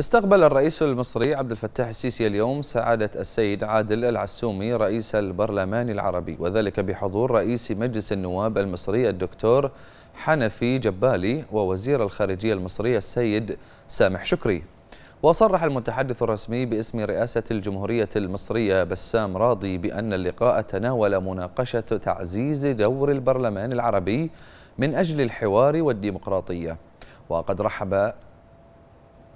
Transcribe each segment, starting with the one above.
استقبل الرئيس المصري عبد الفتاح السيسي اليوم سعادة السيد عادل العسومي رئيس البرلمان العربي وذلك بحضور رئيس مجلس النواب المصري الدكتور حنفي جبالي ووزير الخارجية المصري السيد سامح شكري وصرح المتحدث الرسمي باسم رئاسة الجمهورية المصرية بسام راضي بأن اللقاء تناول مناقشة تعزيز دور البرلمان العربي من أجل الحوار والديمقراطية وقد رحب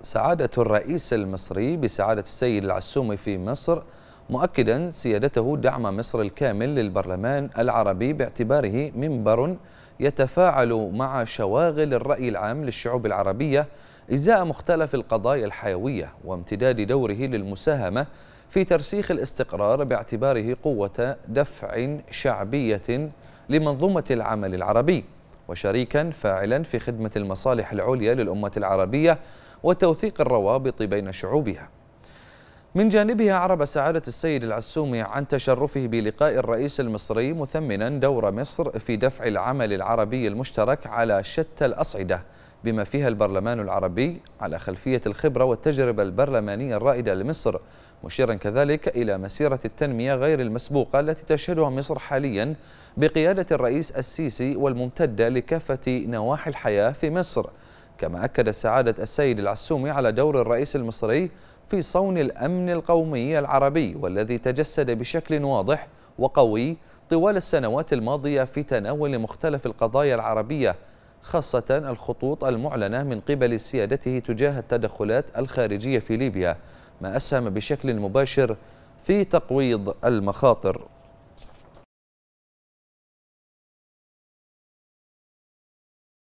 سعادة الرئيس المصري بسعادة السيد العسومي في مصر مؤكدا سيادته دعم مصر الكامل للبرلمان العربي باعتباره منبر يتفاعل مع شواغل الرأي العام للشعوب العربية إزاء مختلف القضايا الحيوية وامتداد دوره للمساهمة في ترسيخ الاستقرار باعتباره قوة دفع شعبية لمنظومة العمل العربي وشريكا فاعلا في خدمة المصالح العليا للأمة العربية وتوثيق الروابط بين شعوبها من جانبها عرب سعادة السيد العسومي عن تشرفه بلقاء الرئيس المصري مثمنا دور مصر في دفع العمل العربي المشترك على شتى الأصعدة بما فيها البرلمان العربي على خلفية الخبرة والتجربة البرلمانية الرائدة لمصر مشيرا كذلك إلى مسيرة التنمية غير المسبوقة التي تشهدها مصر حاليا بقيادة الرئيس السيسي والممتدة لكافة نواحي الحياة في مصر كما أكد سعادة السيد العسومي على دور الرئيس المصري في صون الأمن القومي العربي والذي تجسد بشكل واضح وقوي طوال السنوات الماضية في تناول مختلف القضايا العربية خاصة الخطوط المعلنة من قبل سيادته تجاه التدخلات الخارجية في ليبيا ما أسهم بشكل مباشر في تقويض المخاطر